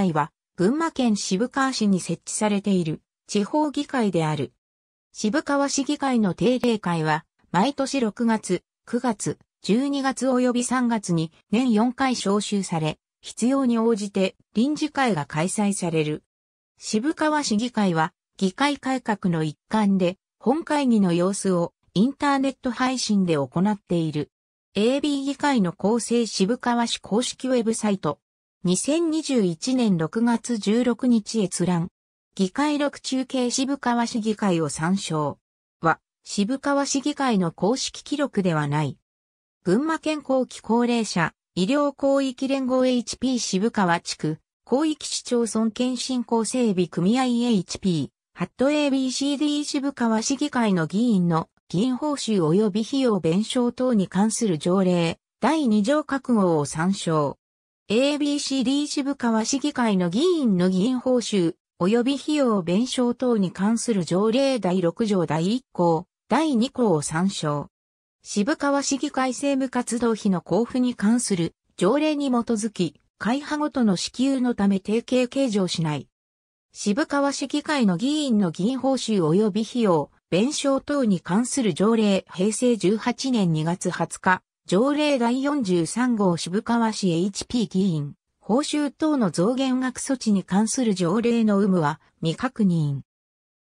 会は、群馬県渋川市に設置されている地方議会である。渋川市議会の定例会は、毎年6月、9月、12月及び3月に年4回招集され、必要に応じて臨時会が開催される。渋川市議会は、議会改革の一環で、本会議の様子をインターネット配信で行っている。AB 議会の構成渋川市公式ウェブサイト、2021年6月16日閲覧。議会録中継渋川市議会を参照。は、渋川市議会の公式記録ではない。群馬県後期高齢者、医療広域連合 HP 渋川地区、広域市町村県振興整備組合 HP、ハット ABCD 渋川市議会の議員の議員報酬及び費用弁償等に関する条例、第2条覚悟を参照。ABCD 渋川市議会の議員の議員報酬、及び費用弁償等に関する条例第6条第1項、第2項を参照。渋川市議会政務活動費の交付に関する条例に基づき、会派ごとの支給のため提携計上しない。渋川市議会の議員の議員報酬及び費用、弁償等に関する条例平成18年2月20日、条例第43号渋川市 HP 議員、報酬等の増減額措置に関する条例の有無は未確認。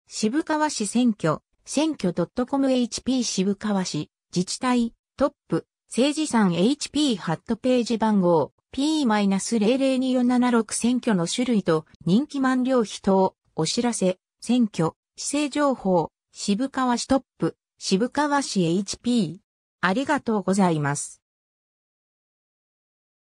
渋川市選挙、選挙 .comHP 渋川市、自治体、トップ、政治ん HP ハットページ番号 P-002476 選挙の種類と人気満了費等、お知らせ、選挙、市政情報、渋川市トップ、渋川市 HP。ありがとうございます。